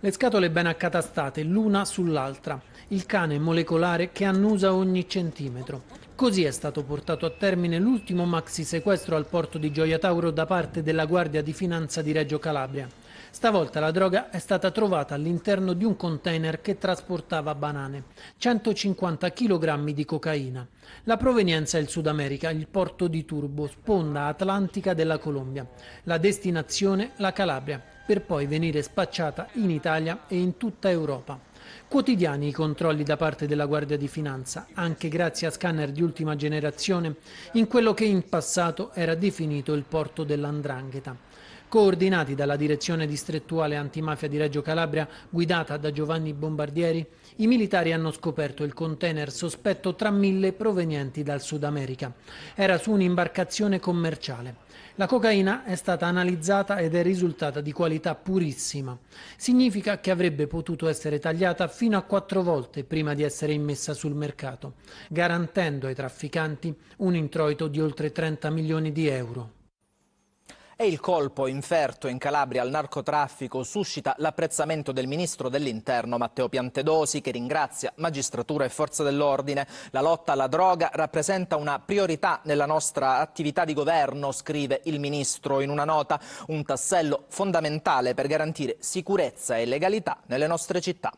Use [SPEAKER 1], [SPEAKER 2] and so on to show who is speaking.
[SPEAKER 1] Le scatole ben accatastate l'una sull'altra, il cane molecolare che annusa ogni centimetro. Così è stato portato a termine l'ultimo maxi sequestro al porto di Gioia Tauro da parte della Guardia di Finanza di Reggio Calabria. Stavolta la droga è stata trovata all'interno di un container che trasportava banane, 150 kg di cocaina. La provenienza è il Sud America, il porto di Turbo, sponda atlantica della Colombia. La destinazione la Calabria per poi venire spacciata in Italia e in tutta Europa. Quotidiani i controlli da parte della Guardia di Finanza, anche grazie a scanner di ultima generazione, in quello che in passato era definito il porto dell'Andrangheta coordinati dalla direzione distrettuale antimafia di Reggio Calabria guidata da Giovanni Bombardieri, i militari hanno scoperto il container sospetto tra mille provenienti dal Sud America. Era su un'imbarcazione commerciale. La cocaina è stata analizzata ed è risultata di qualità purissima. Significa che avrebbe potuto essere tagliata fino a quattro volte prima di essere immessa sul mercato, garantendo ai trafficanti un introito di oltre 30 milioni di euro.
[SPEAKER 2] E il colpo inferto in Calabria al narcotraffico suscita l'apprezzamento del ministro dell'Interno Matteo Piantedosi che ringrazia magistratura e forze dell'ordine. La lotta alla droga rappresenta una priorità nella nostra attività di governo, scrive il ministro in una nota, un tassello fondamentale per garantire sicurezza e legalità nelle nostre città.